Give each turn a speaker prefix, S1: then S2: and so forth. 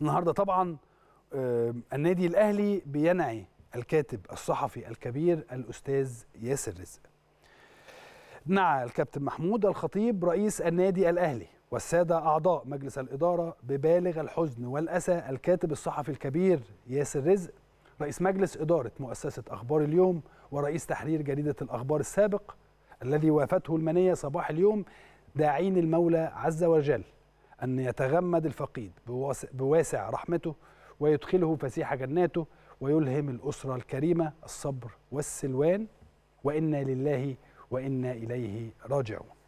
S1: النهارده طبعا آه، النادي الاهلي بينعي الكاتب الصحفي الكبير الاستاذ ياسر رزق نعى الكابتن محمود الخطيب رئيس النادي الاهلي والساده اعضاء مجلس الاداره ببالغ الحزن والاسى الكاتب الصحفي الكبير ياسر رزق رئيس مجلس اداره مؤسسه اخبار اليوم ورئيس تحرير جريده الاخبار السابق الذي وافته المنيه صباح اليوم داعين المولى عز وجل أن يتغمد الفقيد بواسع رحمته ويدخله فسيح جناته ويلهم الأسرة الكريمة الصبر والسلوان وإنا لله وإنا إليه راجعون